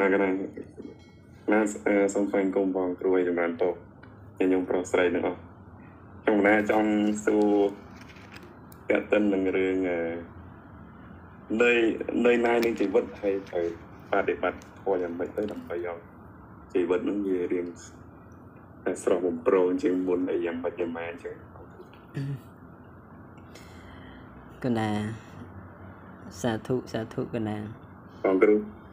ណាកណាណាសូមស្វែងគុំបងគ្រួយចម្រើនតបញញុំប្រុសស្រីទាំងអស់ខ្ញុំណាចង់សួរតើតិននឹងរឿងនៃនៃណាយនៃជីវិតហើយត្រូវបដិបត្តិធម៌យ៉ាងម៉េចទៅដើម្បីឲ្យជីវិតនឹងវារៀងតែស្រស់បំប្រងជាងមុនអីយ៉ាងម៉េចយ៉ាងម៉ែចឹងកណាសាធុសាធុកណាបងគ្រូ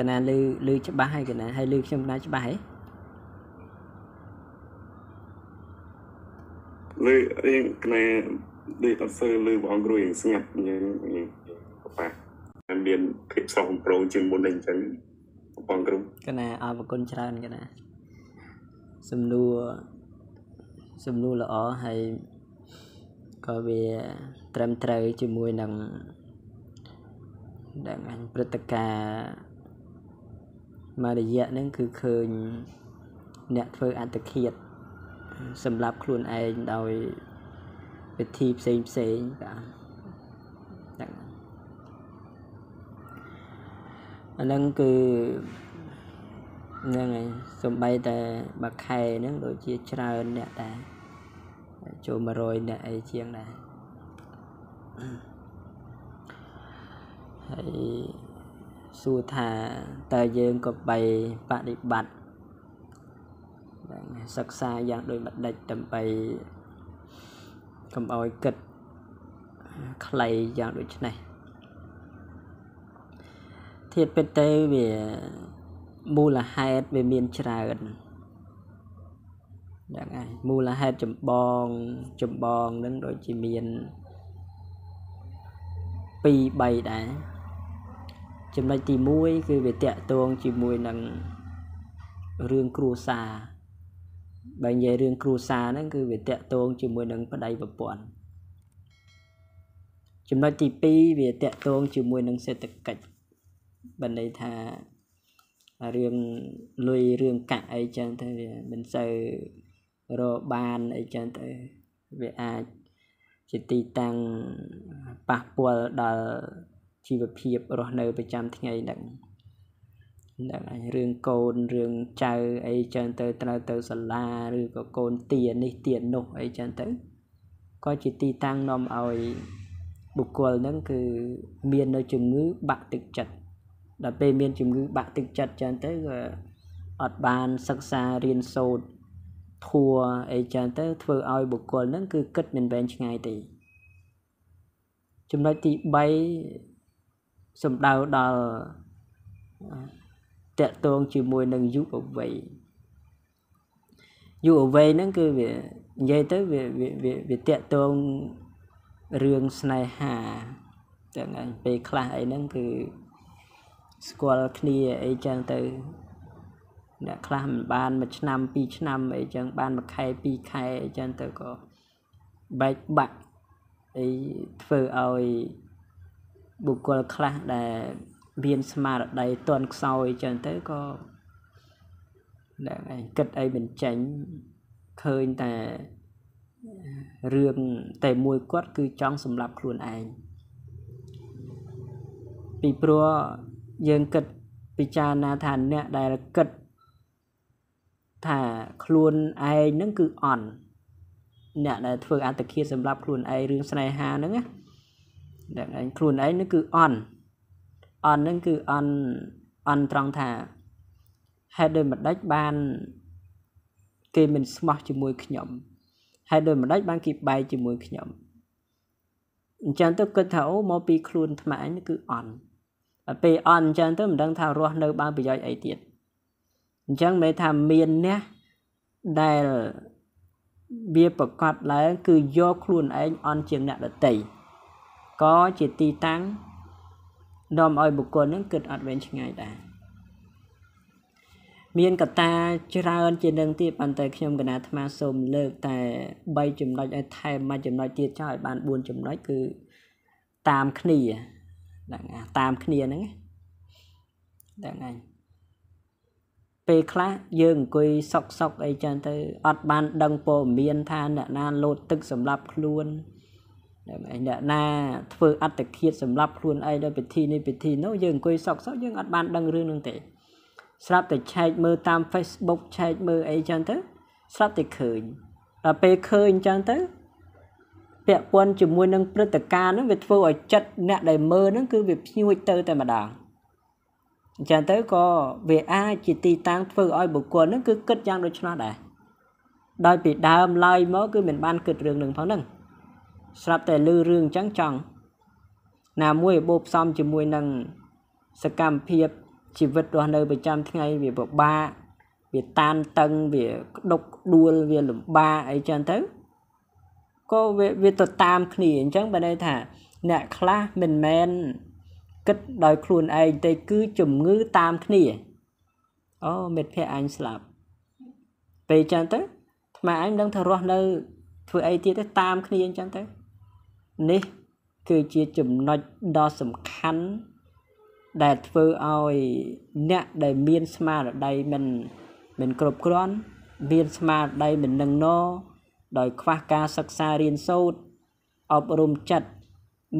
កណាលឺលឺច្បាស់ហើយកណាហើយលឺខ្ញុំដែរច្បាស់ហ៎លឺរៀងកណាដូចអត់សូវលឺបងគ្រូរៀងស្ងាត់យើងប៉ះតែមានភាពស្រស់បំព្រងជាងមុនអីចឹងបងគ្រូកណាអរគុណច្រើនកណាសំណួរសំណួរល្អហើយក៏វាត្រឹមត្រូវជាមួយនឹងដែលព្រឹត្តិការណ៍មករយៈហ្នឹងគឺឃើញអ្នកធ្វើអត្តឃាតសម្រាប់ខ្លួនឯងដោយវិធីផ្សេងផ្សេងបាទអាហ្នឹងគឺហ្នឹងហើយសំបីតែបាខែហ្នឹងដូចជាច្រើនអ្នកដែរចូល100អ្នកអីជាងដែរហើយសួរថាតើយើងក៏បីបដិបត្តិសិក្សាយ៉ាងដូចម្ដេចដើម្បីកុំឲ្យគិតខ្លីយ៉ាងដូចនេះធៀបពិតទៅវាមូលហេតុវាមានច្រើនយ៉ាងណាមូលហេតុចម្បងចម្បងនឹងដូចជាមាន2 3ដែរចំណុចទី1គឺវាតកតងជាមួយនឹងរឿងគ្រួសារបើនិយាយរឿងគ្រួសារហ្នឹង គឺវាតកតងជាមួយនឹងប្តីប្រពន្ធចំណុចទី2វាតកតងជាមួយនឹងសេដ្ឋកិច្ចបើន័យថារឿងលុយរឿងកាក់អីចឹងទៅវាមិនសូវរកបានអីចឹងទៅវាអាចជាទីតាំងប៉ះពាល់ដល់ជីវភាពរស់នៅប្រចាំថ្ងៃហ្នឹងហ្នឹងហើយរឿងកូនរឿងចៅអីចឹងទៅ ត្រូវទៅសាលាឬក៏កូនទានេះទានោះអីចឹងទៅក៏ជាទីតាំងនាំឲ្យបុគ្គលហ្នឹង គឺមាននៅ ជំងឺបាក់ទឹកចិត្តដល់ពេលមាន ជំងឺបាក់ទឹកចិត្តចឹងទៅក៏អត់បានសិក្សារៀនសូត្រធัวអីចឹងទៅ ធ្វើឲ្យបុគ្គលហ្នឹង គឺគិតមិនវែងឆ្ងាយទេចំណុចទី3សំដៅដល់តកតងជាមួយនឹងយុវវ័យយុវវ័យហ្នឹងគឺវានិយាយទៅវាវាវាតកតងរឿងស្នេហាទាំងឯងពេលខ្លះអីហ្នឹងគឺស្គាល់គ្នាអីចឹងទៅអ្នកខ្លះមិនបានមួយឆ្នាំពីរឆ្នាំអីចឹងបានមួយខែពីរខែអីចឹងទៅក៏បែកបាក់អីធ្វើឲ្យបុគ្គលខ្លះដែលមានស្មារតីទន់ខ្សោយចឹងទៅក៏នឹងឯងគិតអីមិនចេញឃើញតែរឿងតែមួយគាត់ គឺចង់សម្លាប់ខ្លួនឯងពីព្រោះយើងគិតពិចារណាថាអ្នកដែលគិតថាខ្លួនឯងនឹងគឺអន់អ្នកដែលធ្វើអត្តឃាតសម្រាប់ខ្លួនឯងរឿងស្នេហាហ្នឹងណាដែលឯងខ្លួនឯងនឹងគឺអន់អន់នឹងគឺអន់អន់ត្រង់ថាហេតុដូចម្ដេចបានគេមិនស្មោះជាមួយខ្ញុំហើយដោយម្ដេចបានគេបែកជាមួយខ្ញុំអញ្ចឹងទៅគិតថាអូមកពីខ្លួនថ្មអញគឺអន់តែពេលអន់អញ្ចឹងទៅមិនដឹងថារស់ នៅ បានប្រយោជន៍អីទៀតអញ្ចឹងមិនថាមានអ្នកដែលវាប្រកាសឡើងគឺយកខ្លួនឯងអន់ជាងអ្នកដតីក៏ជាទីតាំងនាំឲ្យ បុគ្គលនឹងគិតអត់វែងឆ្ងាយដែរមានកតាច្រើន ជានឹងទៀតប៉ុន្តែខ្ញុំកណាអាត្មាសូមលើក តែ3ចំណុចឲ្យថែមមួយចំណុចទៀតចោលឲ្យបាន4ចំណុចគឺតាមគ្នាហ្នឹងតាមគ្នាហ្នឹងហ្នឹងឯងពេលខ្លះយើងអង្គុយសុកសុកអីចឹងទៅអត់បានដឹងព័ត៌មានថាអ្នកណាលោតទឹកសម្រាប់ខ្លួនអ្នកណាធ្វើអត្តឃាតសម្រាប់ខ្លួនឯងដោយពិធីនេះពិធីនោះយើងអង្គុយសោកសោកយើងអត់បានដឹងរឿងនឹងទេ ស្រាប់តែឆែកមើលតាម Facebook ឆែកមើលអីចឹងទៅស្រាប់តែឃើញដល់ពេលឃើញចឹងទៅពាក់ព័ន្ធជាមួយនឹងព្រឹត្តិការណ៍ហ្នឹងវាធ្វើឲ្យចិត្តអ្នកដែលមើលហ្នឹងគឺវាភ្ញួចទៅតែម្ដងអញ្ចឹងទៅក៏វាអាចជាទីតាំងធ្វើឲ្យបុគ្គលហ្នឹងគឺគិតយ៉ាងដូច្នោះដែរដោយពីដើមឡើយមកគឺមិនបានគិតរឿងនឹងផងហ្នឹងស្រាប់តែលឺរឿងចឹងចង់ណាមួយបូផ្សំជាមួយនឹងសកម្មភាពជីវិតរស់នៅប្រចាំថ្ងៃវាពិបាកវាតានតឹងវាក្តុកក្ដួលវាលំបាកអីចឹងទៅក៏វាវាទៅតាមគ្នាអញ្ចឹងបើន័យថា អ្នកខ្លះមិនមែនគិតដោយខ្លួនឯងទេគឺជំងឺតាមគ្នាអូមិត្តភ័ក្ដិអញស្លាប់ពេលចឹងទៅថ្មអញនឹងថារស់នៅធ្វើអីទៀតទេតាមគ្នាអញ្ចឹងទៅនេះគឺជាចំណុចដ៏សំខាន់ដែលធ្វើឲ្យអ្នកដែលមានស្មារតីមិនមិនគ្រប់គ្រាន់ មានស្មារតីមិននឹងណដោយ ខ្វះការសិក្សារៀនសូត្រអប់រំចិត្ត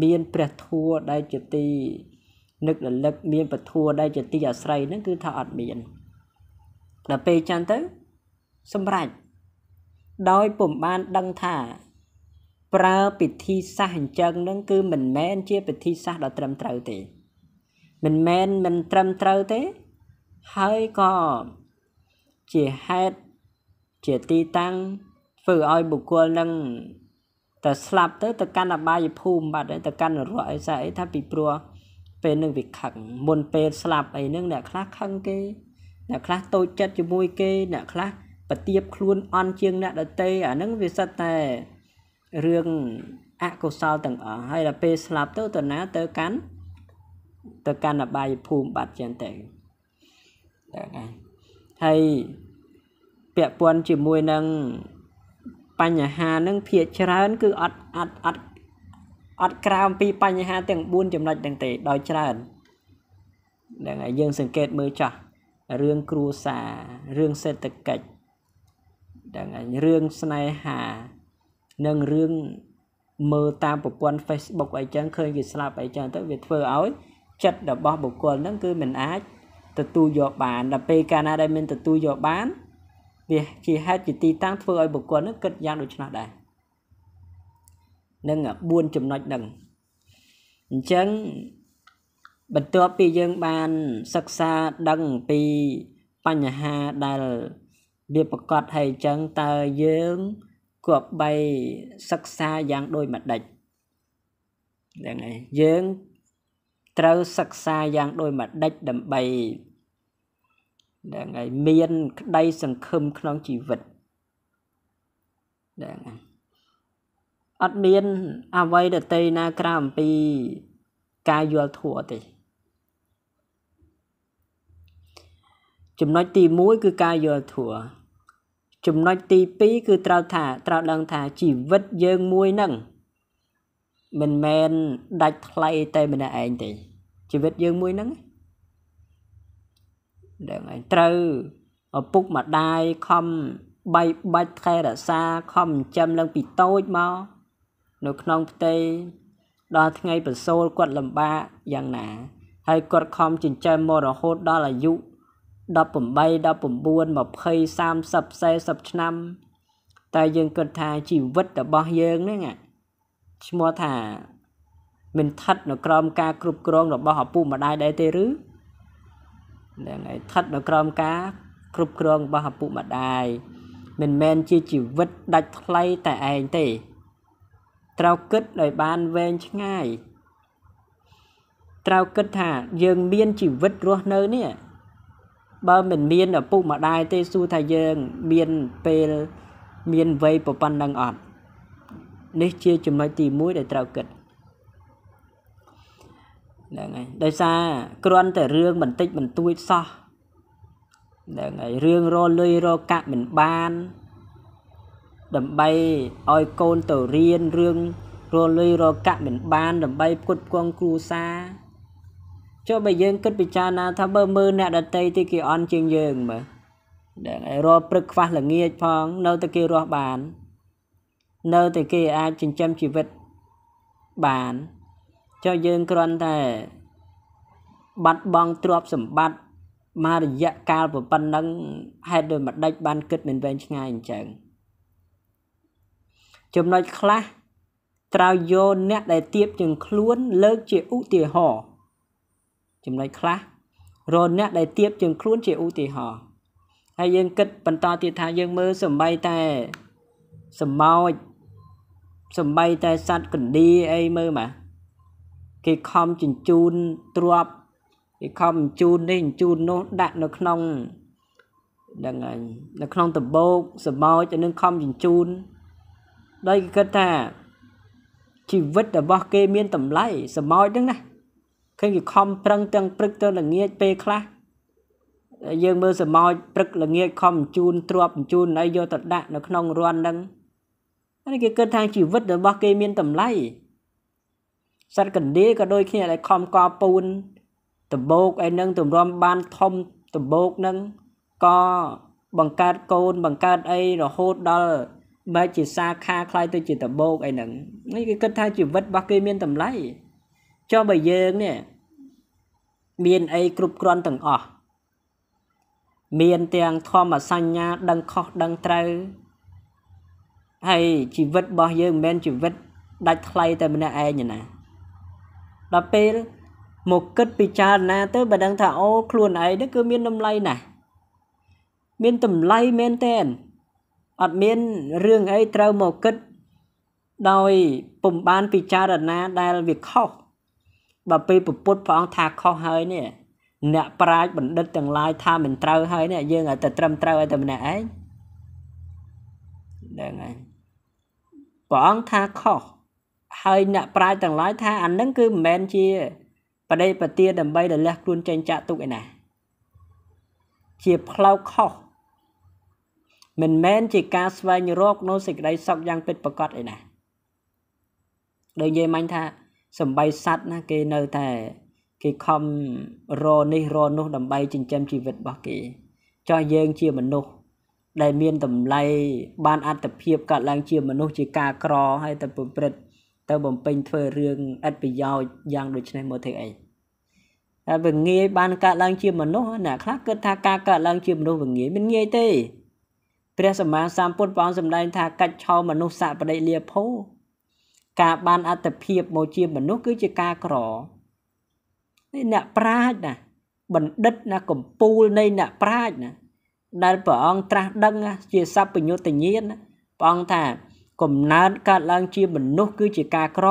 មានព្រះធัวដែលជាទីនឹករលឹក មានពធัวដែលជាទីអាស្រ័យហ្នឹងគឺថាអត់មានដល់ពេលចឹងទៅ សម្រេចដោយពុំបានដឹងថាប្រើពិធីសាស្ត្រអញ្ចឹងនឹងគឺមិនមែនជាពិធីសាស្ត្រដ៏ត្រឹមត្រូវទេ មិនមែនមិនត្រឹមត្រូវទេ ហើយក៏ជាហេតុជាទីតាំងធ្វើឲ្យបុគ្គលនឹងតែស្លាប់ទៅទៅកាន់អបាយភូមិបាត់ហើយទៅកាន់នរកអីស្អីថាពីព្រោះពេលនឹងវាខឹងមុនពេលស្លាប់អីនឹង អ្នកខ្លះខឹងគេអ្នកខ្លះតូចចិត្តជាមួយគេអ្នកខ្លះប្រទៀបខ្លួនអន់ជាងអ្នកដទៃអានឹងវាសិតតែរឿងអកុសលទាំងអស់ហើយដល់ពេលស្លាប់ទៅទៅណាទៅកាន់ទៅកាន់អបាយភូមិបាត់ចឹងទៅតែហើយពាក់ព័ន្ធជាមួយនឹងបញ្ហានឹងភាកច្រើន គឺអត់អត់អត់អត់ក្រៅអំពីបញ្ហាទាំង4ចំណុចទាំងទេដោយច្រើនហ្នឹងហើយយើងសង្កេតមើលចាស់រឿងគ្រួសាររឿងសេដ្ឋកិច្ចហ្នឹងហើយរឿងស្នេហានិងរឿងមើលតាមប្រព័ន្ធ Facebook អីចឹងឃើញគេស្លាប់អីចឹងទៅវាធ្វើឲ្យចិត្តរបស់បុគ្គលហ្នឹងគឺមិនអាចទទួលយកបាន ដល់ពេលកាលណាដែលមានទទួលយកបាន វាជាហេតុជាទីតាំងធ្វើឲ្យបុគ្គលហ្នឹងគិតយ៉ាងដូចនោះដែរនឹង4ចំណុចហ្នឹងអញ្ចឹងបន្ទាប់ពីយើងបានសិក្សាដឹងពីបញ្ហាដែលវាប្រកាសហើយអញ្ចឹងតើយើងគួរបីសិក្សាយ៉ាងដូចម្ដេចហ្នឹងហើយយើង ត្រូវសិក្សាយ៉ាងដូចម្ដេចដើម្បីហ្នឹងហើយមាន ក្តីសង្ឃឹមក្នុងជីវិតហ្នឹងអត់មានអ្វីដតីណាក្រៅអំពី ការយល់ធัวទេ ចំណុចទី1គឺការយល់ធัวចំណុចទី2គឺត្រូវថាត្រូវដឹងថាជីវិតយើងមួយនឹង មិនមែនដាច់ថ្លៃតែម្នាក់ឯងទេជីវិតយើងមួយនឹងដឹងឯងត្រូវឪពុកម្ដាយខំបីបាច់ថែរក្សាខំចិញ្ចឹមឡើងពីតូចមកនៅក្នុងផ្ទៃដល់ថ្ងៃប្រសូលគាត់លំបាកយ៉ាងណា ហើយគាត់ខំចិញ្ចឹមមករហូតដល់អាយុ18 19 20 30 40ឆ្នាំតែយើងគិតថាជីវិតរបស់យើងហ្នឹងឈ្មោះថាមិនស្ថិតនៅក្រោមការ គ្រប់គ្រងរបស់ឪពុកម្ដាយដែរទេឬហ្នឹងហើយស្ថិតនៅក្រោមការគ្រប់គ្រងរបស់ឪពុកម្ដាយមិនមែនជាជីវិតដាច់ថ្លៃតែឯងទេ ត្រូវគិតឲ្យបានវែងឆ្ងាយ ត្រូវគិតថាយើងមានជីវិតរស់នៅនេះបើមិនមានឪពុកម្ដាយទេសួរថាយើង មានពេលមានវ័យប្រប៉ុណ្ណឹងអត់នេះជាចំណុចទី1ដែលត្រូវគិតហ្នឹងហើយដោយសារគ្រាន់តែរឿងបន្តិចបន្តួចសោះហ្នឹងហើយរឿងរលុយរកាក់មិនបាន ដើម្បីឲ្យកូនទៅរៀនរឿងរលុយរកាក់មិនបាន ដើម្បីផ្គត់ផ្គង់គ្រួសារចុះបើយើងគិតពិចារណាថាបើមើលអ្នកដតីទីគេអន់ជាងយើងមើលដែលរាល់ព្រឹកខ្វះល្ងាចផងនៅតែគេរស់បាននៅតែគេអាចចិញ្ចឹមជីវិតបានចុះយើងគ្រាន់តែបាត់បង់ទ្រព្យសម្បត្តិមករយៈកាលប៉ុណ្ណឹងហេតុដោយមួយដេចបានគិតមិនវែងឆ្ងាយអញ្ចឹងចំណុចខ្លះត្រូវយកអ្នកដែលទៀបជាងខ្លួន លើកជាឧទាហរណ៍ចំណុចខ្លះរនអ្នកដែលទៀបជាងខ្លួនជាឧទាហរណ៍ហើយយើងគិតបន្តទៀតថាយើងមើលសំបីតែសម្ោចសំបីតែសัตว์កណ្ឌីអីមើលមកគេខំចិញ្ជូនទ្របគេខំចិញ្ជូននេះចិញ្ជូននោះដាក់នៅក្នុងដឹងហើយនៅក្នុងដបោកសម្ោចនឹងខំចិញ្ជូនដោយគេគិតថាជីវិតរបស់គេមាន តម្លៃសម្ោចហ្នឹងណាឃើញគេខំប្រឹងទាំងព្រឹកទាំងល្ងាចពេលខ្លះយើងមើលសមោចព្រឹកល្ងាចខំបញ្ជូនទ្របបញ្ជូនឲ្យយកទៅដាក់នៅក្នុងរន្ធហ្នឹងនេះគេគិតថាជីវិតរបស់គេមានតម្លៃសត្វកណ្ដៀក៏ដូចគ្នាដែលខំកោពូនដំបូកឯនឹងទម្រាំបានធំដំបូកហ្នឹងក៏បង្កើតកូនបង្កើតអីរហូតដល់បែជាសាខាខ្លាយទៅជាដំបូកអីហ្នឹងនេះគេគិតថាជីវិតរបស់គេមានតម្លៃចុះបើយើងនេះមានអីគ្រប់គ្រាន់ទាំងអស់មានទាំងធម្មសញ្ញា ដឹងខុសដឹងត្រូវហើយជីវិតរបស់យើងមិនមែនជីវិតដាច់ថ្លៃតែម្នាក់ឯងណាដល់ពេលមកគិតពិចារណា ទៅបើដឹងថាអូខ្លួនឯងនេះគឺមានតម្លៃណាស់មានតម្លៃមែនតែនអត់មានរឿងអីត្រូវមកគិតដោយ ពុំបានពិចារណាដែលវាខុសបើពេលពុទ្ធព្រះអង្គថាខុសហើយនេះអ្នកប្រាជ្ញបណ្ឌិតទាំងឡាយថាមិនត្រូវហើយនេះយើងឲ្យតែត្រឹមត្រូវឲ្យតែម្នាក់ឯងហ្នឹងហើយព្រះអង្គថាខុសហើយអ្នកប្រាជ្ញទាំងឡាយថា អានឹងគឺមិនមែនជាបដិបទា ដើម្បីដែលលះខ្លួនចេញចាក់ទុកឯណាជាផ្លូវខុសមិនមែនជាការស្វែងរកនូវសេចក្តីសុខយ៉ាងពិតប្រាកដឯណាដូចនិយាយមិញថាសម្បីសัตว์ណាគេនៅតែគេខំរនេះរនោះ ដើម្បីចិញ្ចឹមជីវិតរបស់គេចោះយើងជាមនុស្សដែលមានតម្លៃបានអត្តភាពកើតឡើងជាមនុស្សជាការក្រហើយទៅប្រព្រឹត្តទៅបំពេញធ្វើរឿងឥតប្រយោជន៍យ៉ាងដូចនេះមើលធ្វើអីតែវាងាយបានកើតឡើងជាមនុស្សណាខ្លះគិតថាការកើតឡើង ជាមនុស្សវាងាយមិនងាយទេព្រះសម្មាសម្ពុទ្ធព្រះអង្គសម្ដែងថាកាច់ឆោមនុស្សសៈបដិលាភោការបានអត្តភាពមកជាមនុស្សគឺជាការក្រនេះអ្នកប្រាជ្ញណាបណ្ឌិតណា កំពូលនៃអ្នកប្រាជ្ញណាដែលព្រះអង្គត្រាស់ដឹង ជាសពញ្ញុតញ្ញាណព្រះអង្គថា កំណើតកើតឡើងជាមនុស្សគឺជាការក្រ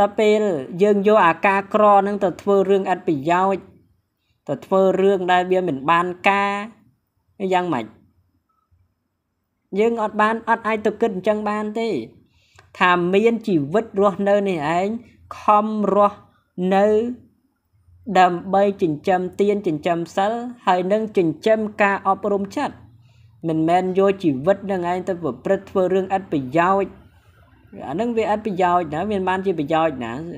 ដល់ពេល យើងយកអាការក្រនឹង ទៅធ្វើរឿងអត់ប្រយោជន៍ទៅធ្វើរឿងដែលវាមិនបានការយ៉ាងម៉េចយើងអត់បានអត់អាចទៅគិតអញ្ចឹងបានទេថាមានជីវិតរស់នៅនេះឯងខំរស់នៅ ដើម្បីចិញ្ចឹមទានចិញ្ចឹមសិលហើយនឹងចិញ្ចឹមការអប់រំចិត្តមិនមែនយកជីវិតនឹងឯងទៅប្រព្រឹត្តធ្វើរឿងអត់ប្រយោជន៍អានឹងវាអត់ប្រយោជន៍ណាមានបានជាប្រយោជន៍ណាហ្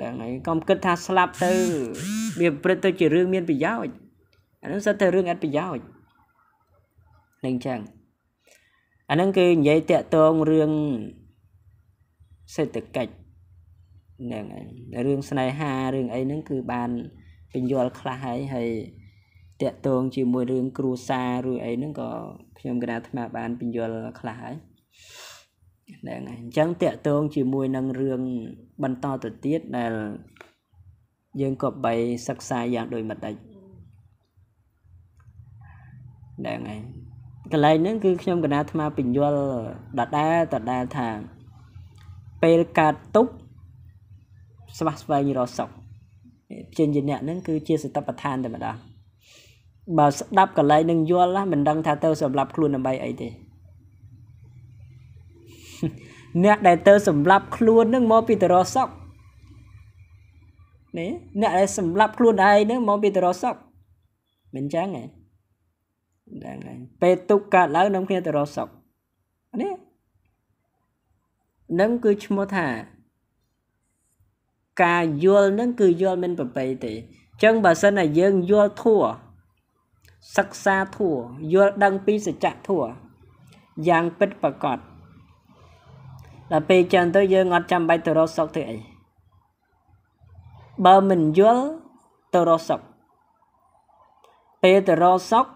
នឹងហើយកុំគិតថាស្លាប់ទៅវាប្រព្រឹត្តទៅជារឿងមានប្រយោជន៍អានឹងសិតតែរឿងអត់ប្រយោជន៍នឹងចឹងអាហ្នឹងគឺនិយាយតាក់ទងរឿងសេដ្ឋកិច្ចហ្នឹងហើយរឿងស្នេហារឿងអីហ្នឹងគឺបានបញ្យល់ខ្លះហើយហើយតាក់ទងជាមួយរឿងគ្រួសារឬអីហ្នឹងក៏ខ្ញុំគណៈអាត្មាបានបញ្យល់ខ្លះហើយហ្នឹងហើយអញ្ចឹងតាក់ទងជាមួយនឹងរឿងបន្តទៅទៀតដែលយើងក៏បីសិក្សាយ៉ាងដូចម្ដេចហ្នឹងហើយកន្លែងហ្នឹងគឺខ្ញុំកណាអាត្មាបញ្យលដដែលដដែលថា ពេលកើតទុកស្វះស្វែងរកសុខជាជាអ្នកហ្នឹងគឺជាសតបដ្ឋានតែម្ដងបើស្ដាប់កន្លែងនឹងយល់ណាមិនដឹងថាទៅសម្រាប់ខ្លួនដើម្បីអីទេអ្នកដែលទៅសម្រាប់ខ្លួននឹងមកពីតរសក់នេះអ្នកដែលសម្រាប់ខ្លួនឯងនឹងមកពីតរសក់មិនចឹងទេហ្នឹងហើយពេលទុកកើតឡើងនាំគ្នាទៅរកសុខនេះនឹងគឺឈ្មោះថា ការយល់នឹងគឺយល់មិនប្រប្រៃទេអញ្ចឹងបើសិនតែយើងយល់ធัวសិក្សាធัวយល់ដឹងពីសច្ចៈធัวយ៉ាងពិតប្រកបដល់ពេលចឹងទៅយើងអត់ចាំបាច់ទៅរកសុខធ្វើអីបើមិនយល់ទៅរកសុខពេលទៅរកសុខ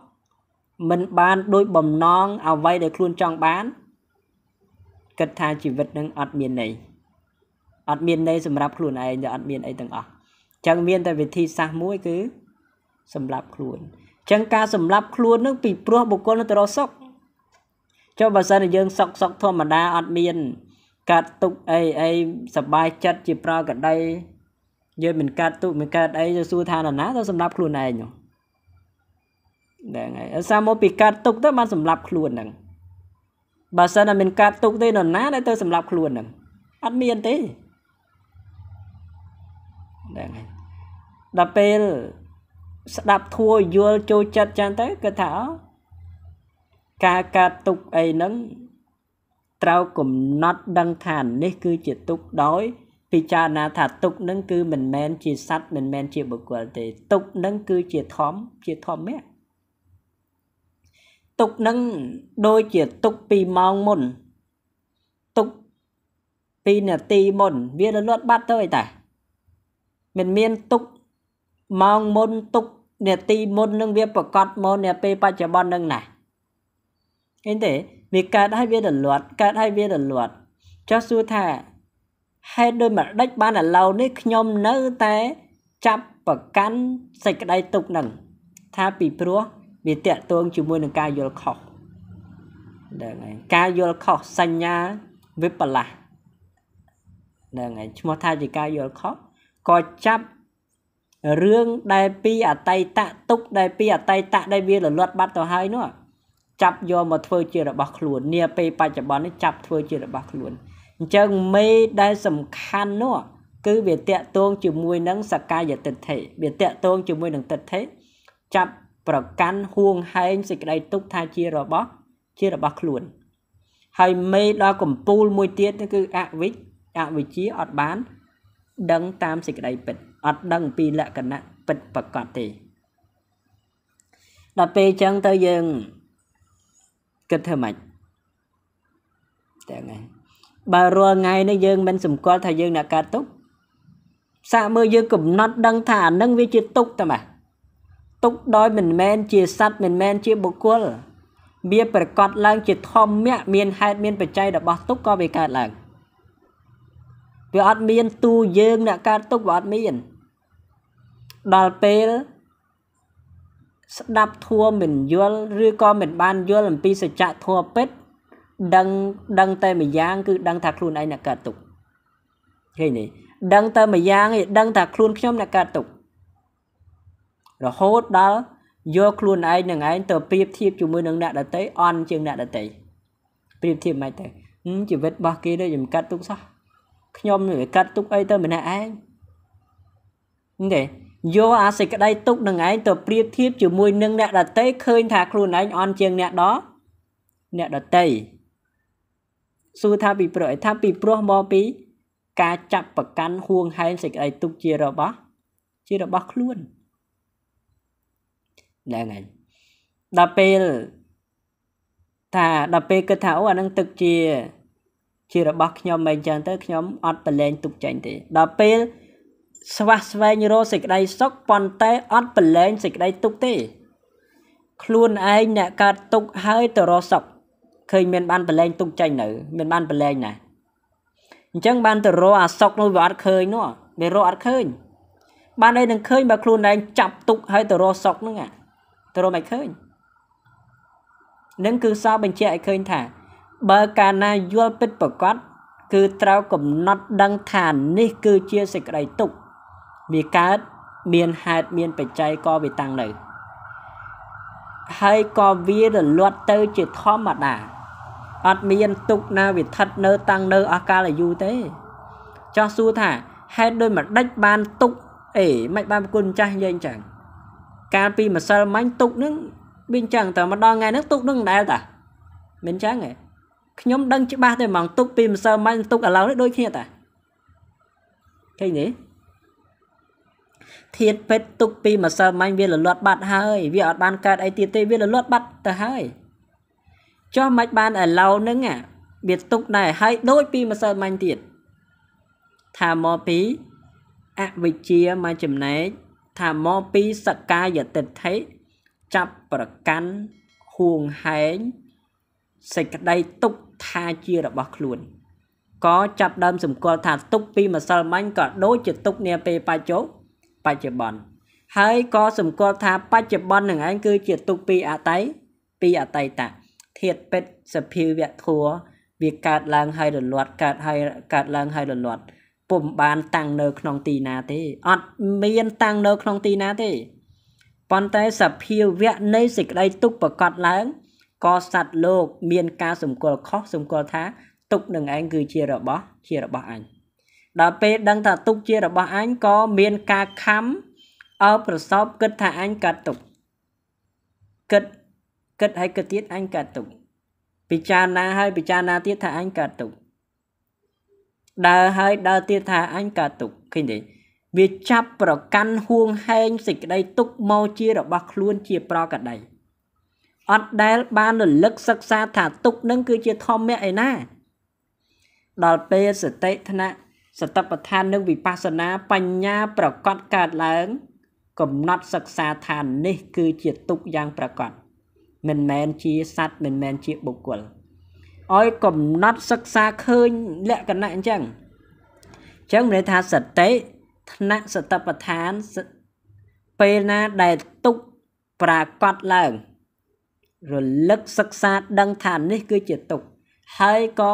មិនបានដោយបំណងអ្វីដែលខ្លួនចង់បានគិតថាជីវិតនឹងអត់មានន័យអត់មានន័យសម្រាប់ខ្លួនឯងតែអត់មានអីទាំងអស់អញ្ចឹងមាន តែវិធីសាស្ត្រមួយ គឺសម្រាប់ខ្លួនអញ្ចឹងការសម្រាប់ខ្លួននឹងពីព្រោះបុគ្គលនឹងទៅរកសុខចុះបើសិនជាយើងសុកសុកធម្មតាអត់មាន កាត់ទុកអីអីសបាយចិត្តជាប្រកដីយើងមិនកាត់ទុកមិនកាត់អីទៅសួរថាណាទៅសម្រាប់ខ្លួនឯងហ្នឹងហ្នឹងហើយអសារមកពីកាត់ទុកទៅបានសម្លាប់ខ្លួនហ្នឹងបើសិនតែមានកាត់ទុកទេនរណាដែលទៅសម្លាប់ខ្លួនហ្នឹងអត់មានទេហ្នឹងហើយដល់ពេលស្ដាប់ធัวយល់ចូលចិត្តចឹងទៅគឺថាការកាត់ទុកអីហ្នឹងត្រូវកំណត់ដឹងថានេះគឺជាទុកដោយពិចារណាថាទុកនឹងគឺមិនមែនជាសัตว์មិនមែនជាបុគ្គលទេទុកនឹងគឺជាធម្មជាធម្មៈទុកនឹងដូចជាទុក2ម៉ោងមុនទុក2នាទីមុនវារលត់បាត់ទៅអីតាមិនមានទុកម៉ោងមុនទុក នាទីមុននឹងវាប្រកាសមកនៅពេលបច្ចុប្បន្ននឹងណាឃើញទេវាកើតឲ្យវារលត់កើតឲ្យវារលត់ចោះសួរថាហេតុដូចម្ដេចបានឥឡូវនេះខ្ញុំនៅតែចាប់ប្រកាន់សេចក្តីទុកនឹងថាពីព្រោះវាតកតងជាមួយនឹងការយល់ខុសហ្នឹងហើយការយល់ខុសសញ្ញាវិបលាសហ្នឹងហើយឈ្មោះថាជាការយល់ខុសក៏ចាប់រឿងដែលពីអតីតទុកដែលពីអតីតដែលវារលត់បាត់ទៅហើយនោះចាប់យកមកធ្វើជារបស់ខ្លួននាពេលបច្ចុប្បន្ននេះចាប់ធ្វើជារបស់ខ្លួនអញ្ចឹងមេដែលសំខាន់នោះគឺវាតកតងជាមួយនឹងសកាយតិដ្ឋិវាតកតងជាមួយនឹងតិដ្ឋិចាប់ប្រកាន់ហួងហែងសេចក្តីទុកថាជារបស់ ជារបស់ខ្លួន ហើយមេដល់កំពូលមួយទៀតគឺអវិជ្ជអវិជ្ជាអត់បាន ដឹងតាមសេចក្តីពិតអត់ដឹងពីលក្ខណៈពិតប្រកបទេដល់ពេលអញ្ចឹងទៅយើងគិតធ្វើម៉េចទាំងហ្នឹងបើរាល់ថ្ងៃនេះយើងមិនសម្គាល់ថាយើងអ្នកកើតទុកសាកមើលយើងកំណត់ដឹងថាអានឹងវាជាទុកតែម៉េចទុកដោយមិនមែនជាសត្វមិនមែនជាបុគ្គលវាប្រកាសឡើងជាធម្មៈមានហេតុមានបច្ច័យរបស់ទុកក៏វាកើតឡើងវាអត់មានទូយើងអ្នកកើតទុកវាអត់មានដល់ពេល ស្ដាប់ធัวមិនយល់ឬក៏មិនបានយល់អំពីសច្ចៈធัวពិតដឹងដឹងតែម្យ៉ាងគឺ ដឹងថាខ្លួនឯងអ្នកកើតទុកឃើញនេះដឹងតែម្យ៉ាងឯងដឹងថាខ្លួនខ្ញុំអ្នកកើតទុករហូតដល់យកខ្លួនឯងនឹងឯងទៅប្រៀបធៀបជាមួយនឹងអ្នកដតីអន់ជាងអ្នកដតីប្រៀបធៀបមិនទៅជីវិតរបស់គេទៅខ្ញុំកាត់ទុកសោះខ្ញុំវាកាត់ទុកអីទៅម្នាក់ឯងទេយកអាសេចក្តីទុកនឹងឯងទៅប្រៀបធៀបជាមួយនឹងអ្នកដតីឃើញ ថាខ្លួនឯងអន់ជាងអ្នក đó អ្នកដតីសួរថាពីព្រោះអីថាពីព្រោះមកពី ការចាប់ប្រកាន់ហួងហែងសេចក្តីទុកជារបស់ ជារបស់ខ្លួនហ្នឹងហើយដល់ពេលថាដល់ពេលគិតថាអូអានឹងទឹកជា ជារបស់ខ្ញុំមិនចឹងទៅខ្ញុំអត់ប្រឡែង ទុកចេញទេដល់ពេល ស្វះស្វែងរកសេចក្តីសុខប៉ុន្តែអត់ប្រឡែងសេចក្តីទុកទេ ខ្លួនឯងអ្នកកើតទុកហើយទៅរកសុខឃើញមាន បានប្រឡែងទុកចេញនៅមានបានប្រឡែងណាអញ្ចឹងបានទៅរកអាសុខនោះវាអត់ឃើញនោះវារកអត់ឃើញបានអីនឹងឃើញបើខ្លួនឯងចាប់ទុកហើយទៅរកសុខហ្នឹងអាទៅរមឲ្យឃើញនឹងគឺសោបញ្ជាក់ឲ្យឃើញថា បើកាលណាយល់ពិតប្រកបគឺត្រូវកំណត់ដឹងថានេះគឺជាសេចក្តីទុក្ខវាកើតមានហេតុមានបច្ច័យក៏វាតាំងនៅហើយក៏វារលត់ទៅជាធម្មតាអត់មានទុកណាវាថិតនៅតាំងនៅអស់កាលអាយុទេចោះសួរថាហេតុដូចម្ដេចបានទុកអេមិនបានប្រគុណម្ចាស់និយាយអញ្ចឹងកាលពីម្សិលមិញទុកនឹងវាអញ្ចឹងតែមកដល់ថ្ងៃហ្នឹងទុកនឹងដដែលតាមិនអញ្ចឹងទេខ្ញុំដឹងច្បាស់ទេហ្មងទុកពីម្សិលមិញទុកឥឡូវនេះដូចគ្នាតាឃើញទេធាតពេទ្យទុកពីម្សិលមិញវាលលាត់បាត់ហើយ វាអត់បានកើតអីទៀតទេវាលលាត់បាត់ទៅហើយចុះមិនបានឥឡូវហ្នឹងវាទុកដែរហើយដូចពីម្សិលមិញទៀតថាមកពីអវិជ្ជាមួយចំណែកថាមកពីសកាយតិដ្ឋិចាប់ប្រកាន់ហួងហែងសេចក្តីទុកថាជារបស់ខ្លួនក៏ចាប់ដើមសម្គាល់ថាទុកពីម្សិលមិញក៏ដូចជាទុកនាពេលបច្ចុប្បន្នបច្ចុប្បន្នហើយក៏សម្គាល់ថាបច្ចុប្បន្ននឹងឯងគឺជាទុកពីអតីតពីអតីតធាតពេតសភាវៈធัวវាកើតឡើងហើយរលត់កើតហើយកើតឡើងហើយរលត់ពុំបានតាំងនៅក្នុងទីណាទេអត់មានតាំងនៅក្នុងទីណាទេប៉ុន្តែសភាវៈនៃសេចក្តីទុកប្រកាសឡើងក៏សัตว์លោកមានការសម្គាល់ខុសសម្គាល់ថាទុកនឹងឯងគឺជារបស់ ជារបស់អញដល់ពេលដឹងថាទុកជារបស់អញក៏មានការខំអើប្រសពគិតថាអញកាត់ទុកគិតគិតហើយគិតទៀតអញកាត់ទុកពិចារណាហើយពិចារណាទៀតថាអញកាត់ទុកដើរហើយដើរទៀតថាអញកើតទុកឃើញទេវាចាប់ប្រកាន់ហួងហែងសេចក្តីទុកមកជារបស់ខ្លួនជាប្រកដីអត់ដែលបានរលឹកសិក្សាថាទុកនឹងគឺជាធម្មៈឯណាដល់ពេលសតិថ្នាក់សតបដ្ឋាននិងវិបស្សនាបញ្ញាប្រកបកើតឡើង កំណត់សិក្សាថានេះគឺជាទុកយ៉ាងប្រកបមិនមែនជាសัตว์មិនមែនជាបុគ្គល។ឲ្យកំណត់សិក្សាឃើញលក្ខណៈអញ្ចឹងអញ្ចឹងមានន័យថាសតិថ្នាក់សតបដ្ឋានពេលណាដែលទុកប្រាកដឡើង រលឹកសិក្សាដឹងថានេះគឺជាទុក ហើយក៏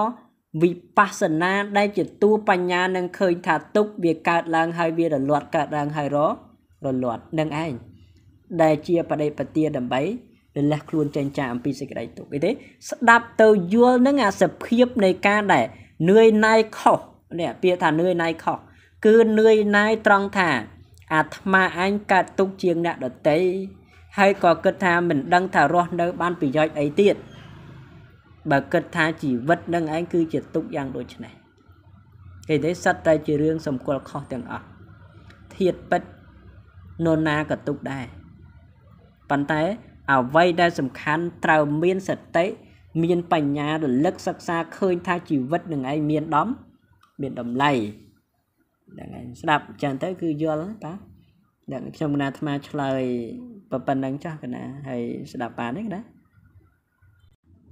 វិបស្សនាដែលជាតួបញ្ញានឹងឃើញថាទុកវាកើតឡើងហើយវារលត់កើតឡើងហើយររលត់នឹងឯងដែលជាបដិបទាដើម្បីលលះខ្លួនចេញចាអំពីសេចក្តីទុក្ខអីទេ ស្ដាប់ទៅយល់នឹងអាសភាពនៃការដែលនឿយណាយខុសនេះពាក្យថានឿយណាយខុសគឺនឿយណាយត្រង់ថា អាត្មាអញកើតទុក្ខជាងអ្នកដតីហើយក៏គិតថាមិនដឹងថារស់នៅបានប្រយោជន៍អីទៀតបើគិតថាជីវិតនឹងឯងគឺជាទុក្ខយ៉ាងដូចនេះគេទេសត្វតែជារឿងសម្គាល់ខុសទាំងអស់ធាតពិតនរណាក៏ទុក្ខដែរប៉ុន្តែអ្វីដែលសំខាន់ត្រូវមានសតិមានបញ្ញារលឹក សិក្សាឃើញ ថាជីវិតនឹងឯងមាន ដំមានតម្លៃហ្នឹងឯងស្ដាប់ចឹងទៅគឺយល់តាដល់ខ្ញុំកណាអាត្មាឆ្លើយប៉ុណ្ណឹងចាស់កណាហើយស្ដាប់បានទេកណា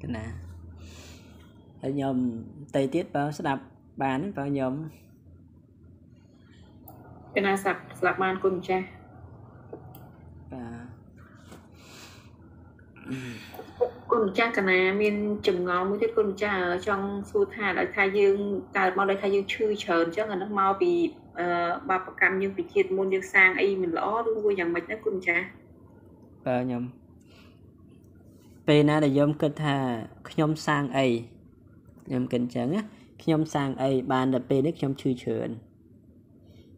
កណាហើយខ្ញុំទៅទៀតបើស្ដាប់បានបើខ្ញុំកណាស្ដាប់ស្ដាប់បានគុណម្ចាស់បាទគុណម្ចាស់កណាមានចម្ងល់មួយទៀតគុណម្ចាស់ចង់សួរថាដោយថាយើងកើតមកដោយថាយើងឈឺច្រើនអញ្ចឹងអានោះមកពីបាបកម្មយើងពីជាតិមុនយើងសាងអីមិនល្អឬមួយយ៉ាងម៉េចដែរគុណម្ចាស់បាទខ្ញុំពេលណាដែលខ្ញុំគិតថាខ្ញុំសាងអីខ្ញុំគិតអញ្ចឹងណាខ្ញុំ សាងអីបាន ដល់ពេលនេះខ្ញុំឈឺច្រើន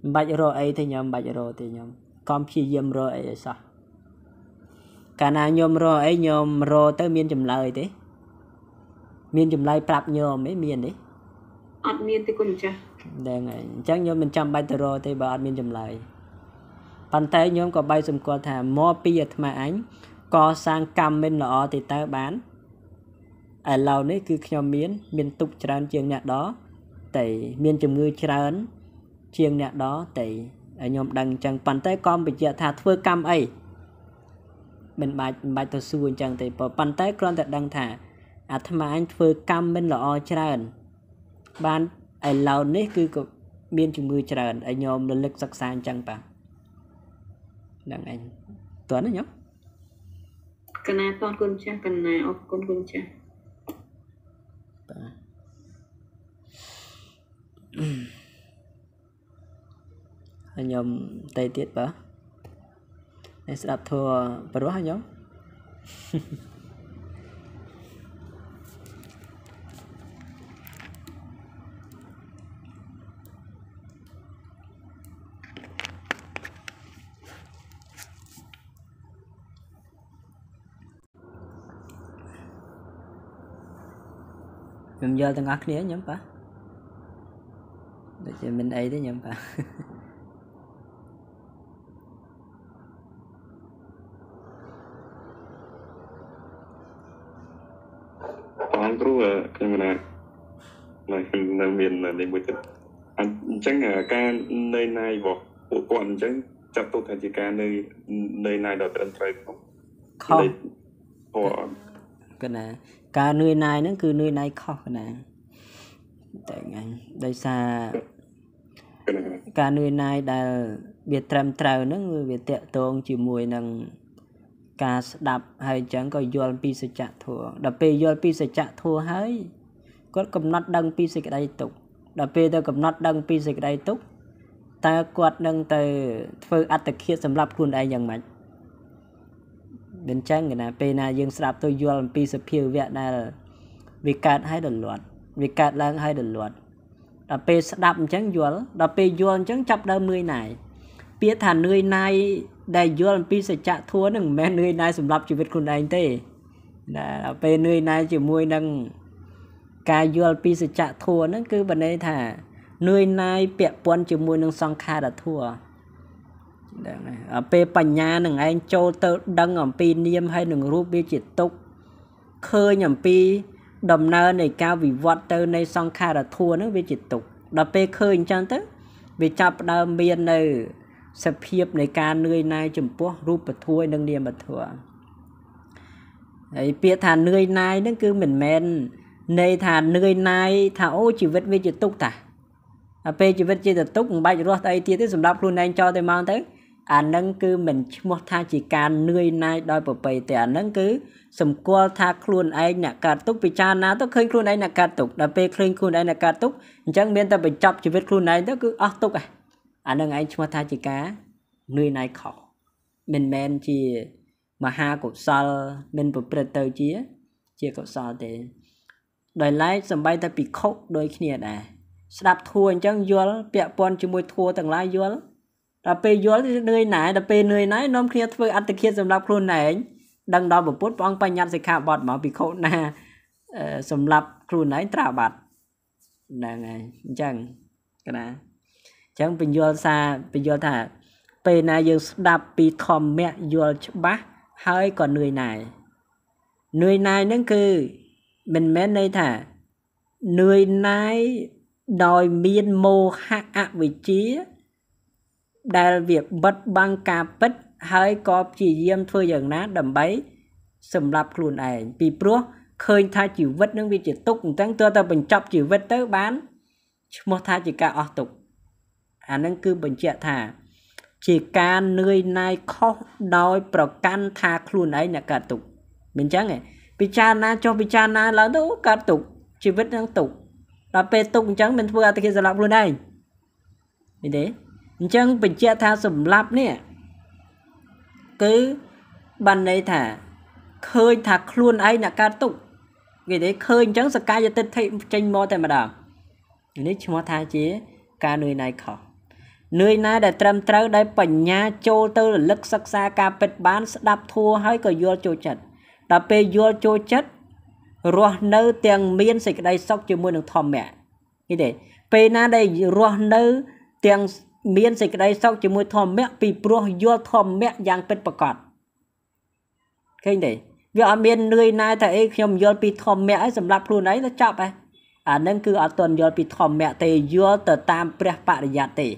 មិនបាច់រកអីទេខ្ញុំមិនបាច់រកទេខ្ញុំកុំព្យាយាមរកអីឲ្យសោះកាលណាញោមរអីញោមរទៅមានចម្លើយទេ មានចម្លើយប្រាប់ញោមទេមានទេអត់មានទេគុណចាស់ហ្នឹងហើយអញ្ចឹងញោមមិនចាំបាច់ទៅរកទេបើអត់មានចម្លើយប៉ុន្តែញោមក៏បែកសម្គាល់ថាមកពីអាត្មាអញកសាងកម្មមិនល្អទេតើបានឥឡូវនេះ គឺខ្ញុំមាន មានទុកច្រើនជាងអ្នកដតៃមានជំងឺច្រើនជាងអ្នកដតៃឲ្យញោមដឹងអញ្ចឹងប៉ុន្តែក៏បញ្ជាក់ថាធ្វើកម្មអីមិនបាច់មិនបាច់ទៅសួរអញ្ចឹងទេប៉ុន្តែគ្រាន់តែដឹងថា អាត្មាអញធ្វើកម្មមិនល្អច្រើនបានឥឡូវនេះ គឺក៏មានជំងឺច្រើនឲ្យញោមរលឹកសិក្សាអញ្ចឹងបាទហ្នឹងឯងតើណាញោមកណាតនគុណចាស់កណាអរគុណគុណចាស់បាទហើយញោមតែទៀតបាទនេះស្ដាប់ធัวព្រោះយោខ្ញុំយល់ទាំងអស់គ្នាខ្ញុំប៉ះដូចជាមិនអីទេខ្ញុំប៉ះខ្ញុំណាណាខ្ញុំនៅមាននេះមួយទៀតអញ្ចឹងការនៃណាយរបស់ពួកគាត់អញ្ចឹងចាត់ទុកថាជាការនៃនៃណាយដល់ត្រឹមត្រូវក្នុងខុសពួកកណាការនឿយណាយហ្នឹងគឺនឿយណាយខុសកណាតែថ្ងៃដោយសារការនឿយណាយដែលវាត្រឹមត្រូវហ្នឹងវាតាក់ទងជាមួយនឹងការស្ដាប់ហើយអញ្ចឹងក៏យល់ពីសច្ចធម៌ដល់ពេលយល់ពីសច្ចធម៌ហើយគាត់កំណត់ដឹងពីសេចក្តីទុក្ខដល់ពេលទៅកំណត់ដឹងពីសេចក្តីទុក្ខតើគាត់នឹងទៅធ្វើអត្តឃាតសម្រាប់ខ្លួនឯងយ៉ាងម៉េចមិនចឹងណាពេលណាយើងស្ដាប់ទៅយល់អំពីសភាវៈដែលវាកើតហើយដល់លាត់វាកើតឡើងហើយដល់លាត់ដល់ពេលស្ដាប់អញ្ចឹងយល់ដល់ពេលយល់អញ្ចឹងចាប់ដើមនឿយណាយពាក្យថានឿយណាយដែលយល់អំពីសច្ចធម៌នឹងមិនមែននឿយណាយសម្រាប់ជីវិតខ្លួនឯងទេណាដល់ពេលនឿយណាយជាមួយនឹងការយល់ពីសច្ចធម៌ហ្នឹងគឺបន័យថានឿយណាយពាក់ព័ន្ធជាមួយនឹងសង្ខារធម៌ដឹងហើយពេលបញ្ញានឹងឯងចូលទៅ ដឹងអំពីនាមហើយនឹងរូបវាជាទុកឃើញអំពី ដំណើរនៃការវិវត្តទៅនៃ សង្ខារធម៌ហ្នឹង វាជាទុកដល់ពេលឃើញអញ្ចឹងទៅវាចាប់ផ្ដើមមាននៅសភាពនៃការនឿយណាយចំពោះរូបធัวនិងនាមធัวហើយពាក្យថានឿយណាយហ្នឹងគឺមិនមែនន័យថានឿយណាយថាអូជីវិតវាជាទុកតាតែពេលជីវិតជាទុកមិនបាច់រស់ស្អីទៀតទេសម្រាប់ខ្លួនឯងចោលតែមកទៅអានឹងគឺមិនឈ្មោះថាជាការនឿយណាយដោយប្របីទេអានឹងគឺសម្គាល់ថាខ្លួនឯងអ្នកកើតទុកពិចារណាទៅឃើញខ្លួនឯងអ្នកកើតទុកដល់ពេលឃើញខ្លួនឯងអ្នកកើតទុកអញ្ចឹងមានតែបញ្ចប់ជីវិតខ្លួនឯងទៅគឺអស់ទុកហ្នឹងអានឹងឯងឈ្មោះថាជាការនឿយណាយខុសមិនមែនជាមហាកុសល មិនប្រព្រឹត្តទៅជាជាកុសលទេដោយឡែកសំបីតែពិខុដូចគ្នាដែរស្ដាប់ធัวអញ្ចឹងយល់ពាក់ព័ន្ធជាមួយធัวទាំងឡាយយល់ដល់ពេលយល់នឿយណាយដល់ពេលនឿយណាយនាំគ្នាធ្វើអត្តឃាត សម្រាប់ខ្លួនឯងដឹងដល់ពុទ្ធព្រះអង្គបញ្ញត្តិសិក្ខាបទមកពិខុណាសម្រាប់ខ្លួនឯងត្រាបាត់ហ្នឹងហើយអញ្ចឹងកណាចឹងបញ្យល់សាបញ្យល់ថា ពេលណាយើងស្ដាប់ពីធម្មៈយល់ច្បាស់ហើយក៏នឿយណាយនឿយណាយហ្នឹងគឺមិនមែនន័យថានឿយណាយដោយមានមោហៈអវិជ្ជា ដែលវាបិទបាំងការពិតហើយក៏ព្យាយាមធ្វើយ៉ាងណាដើម្បី សម្រាប់ខ្លួនឯងពីព្រោះឃើញថាជីវិតនឹងវាជាទុកអញ្ចឹងទោះតែបញ្ចប់ជីវិតទៅបានឈ្មោះថាជាការអស់ទុក្ខអានឹងគឺបញ្ជាក់ថាជាការនឿយណាយខុសដោយប្រកាន់ថាខ្លួនឯងអ្នកកើតទុកមិនចឹងទេពិចារណាចុះពិចារណាឡើងទៅកើតទុកជីវិតនឹងទុកដល់ពេលទុកអញ្ចឹងមិនធ្វើអត្តគិសម្រាប់ខ្លួនឯងមែនទេអញ្ចឹងបញ្ជាក់ថាសម្រាប់នេះគឺបានន័យថាឃើញថាខ្លួនឯងអ្នកកើតទុកគេទេឃើញអញ្ចឹងសកាយតិដ្ឋិចេញមកតែម្ដងនេះឈ្មោះថាជាការនឿយណាយខុសនឿយណាដែលត្រឹមត្រូវដែលបញ្ញាចូលទៅរលឹកសិក្សាការពិតបានស្ដាប់ធัวហើយក៏យល់ចូលចិត្តដល់ពេលយល់ចូលចិត្តរស់នៅទាំងមានសេចក្តីសុខជាមួយនឹងធម្មៈនេះទេពេលណាដែលរស់នៅទាំងមានសេចក្តីសុខជាមួយធម្មៈពីព្រោះយល់ធម្មៈយ៉ាងពិតប្រាកដឃើញទេវាអត់មាននឿយណាស់ថាអីខ្ញុំយល់ពីធម្មៈហើយសម្រាប់ខ្លួនឯងទៅចប់ហើយអានឹងគឺអត់ទាន់យល់ពីធម្មៈទេយល់ទៅតាមព្រះបរិយ័តទេ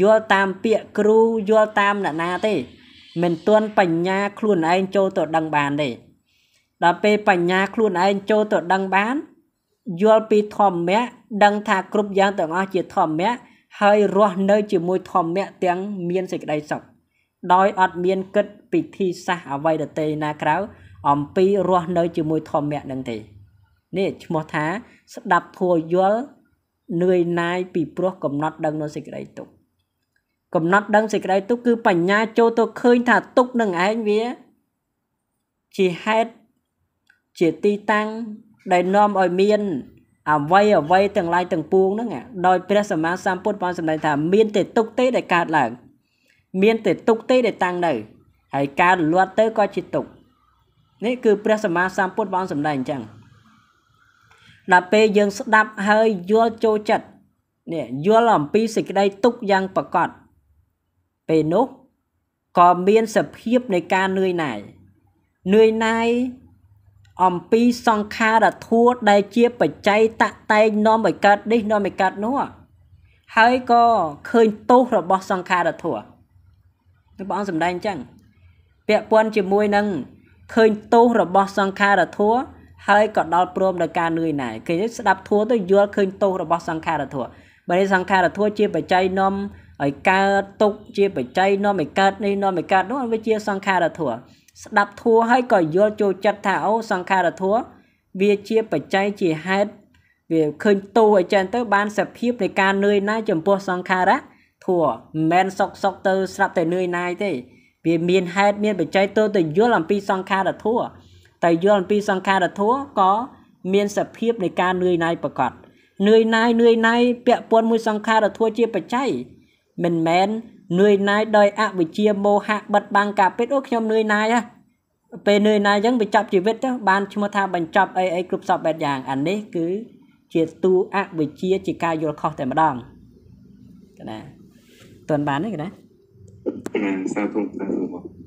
យល់តាមពាក្យគ្រូយល់តាមអ្នកណាទេ មិនទាន់បញ្ញាខ្លួនឯងចូលទៅដឹងបានទេដល់ពេលបញ្ញាខ្លួនឯងចូលទៅដឹងបាន យល់ពីធម្មៈដឹងថាគ្រប់យ៉ាងទាំងអស់ជាធម្មៈហើយរស់នៅ ជាមួយធម្មៈទាំងមានសេចក្តីសុខដោយអត់មានគិតពិធីសាសអ្វីដទៃណាក្រៅអំពីរស់នៅ ជាមួយធម្មៈនឹងទេ នេះឈ្មោះថាស្ដាប់ធัวយល់នឿយណាយ ពីព្រោះកំណត់ដឹងនៅសេចក្តីទុក្ខកំណត់ដឹងសេចក្តីទុកគឺបញ្ញាចូលទៅឃើញថាទុកនឹងឯងវាជាហេតុជាទីតាំងដែលនាំឲ្យមានអវ័យអវ័យទាំងឡាយទាំងពួងហ្នឹងដោយព្រះសម្មាសម្ពុទ្ធបានសម្ដែងថា មានតែទុកទេដែលកើតឡើងមានតែទុកទេដែលតាំងនៅហើយការលួតទៅក៏ជាទុក នេះគឺព្រះសម្មាសម្ពុទ្ធបានសម្ដែងអញ្ចឹងដល់ពេលយើង ស្ដាប់ហើយយល់ចូលចិត្តនេះយល់អំពីសេចក្តីទុកយ៉ាងប្រកបពេលនោះក៏មានសភាពនៃការនឿយណាយនឿយណាយអំពីសង្ខារធัวដែលជា បច្ច័យតតែងនាំឲ្យកើតនេះនាំឲ្យកើតនោះហើយក៏ឃើញទោសរបស់សង្ខារធัวព្រះអង្គសម្ដែងអញ្ចឹងពាក់ព័ន្ធជាមួយនឹងឃើញទោសរបស់សង្ខារធัวហើយក៏ដល់ព្រមដល់ការនឿយណាយគេស្ដាប់ធัวទៅយល់ឃើញទោសរបស់សង្ខារធัวបើនេះសង្ខារធัวជាបច្ច័យនាំឲ្យកើតទុកជា បច្ច័យនាំឲ្យកើតនេះនាំឲ្យកើតនោះវាជាសង្ខារធัวស្ដាប់ធัวហើយក៏យល់ចូលចិត្តថាអូសង្ខារធัวវាជាបច្ច័យជាហេតុវាឃើញទោសអីចឹងទៅ បាន សភាពនៃការនឿយណាយចំពោះសង្ខារៈធัวមិនមែនសុកសុកទៅស្រាប់តែនឿយណាយទេ វាមានហេតុមាន បច្ច័យទៅទៅយល់អំពីសង្ខារធัวតែយល់អំពីសង្ខារធัวក៏មានសភាពនៃការនឿយណាយប្រកបនឿយណាយនឿយណាយពាក់ព័ន្ធមួយសង្ខារធัวជាបច្ច័យមិនមែននឿយណាយដោយអវិជ្ជាមោហៈបិទបាំងការពិតអូខ្ញុំនឿយណាយហ៎ពេលនឿយណាយអញ្ចឹងវាចាប់ជីវិតទៅបានឈ្មោះថាបញ្ចប់អីអីគ្រប់សពបែបយ៉ាងអានេះគឺជាទូអវិជ្ជាជាការយល់ខុសតែម្ដងកណាតើបានទេកណាសាធុសាធុ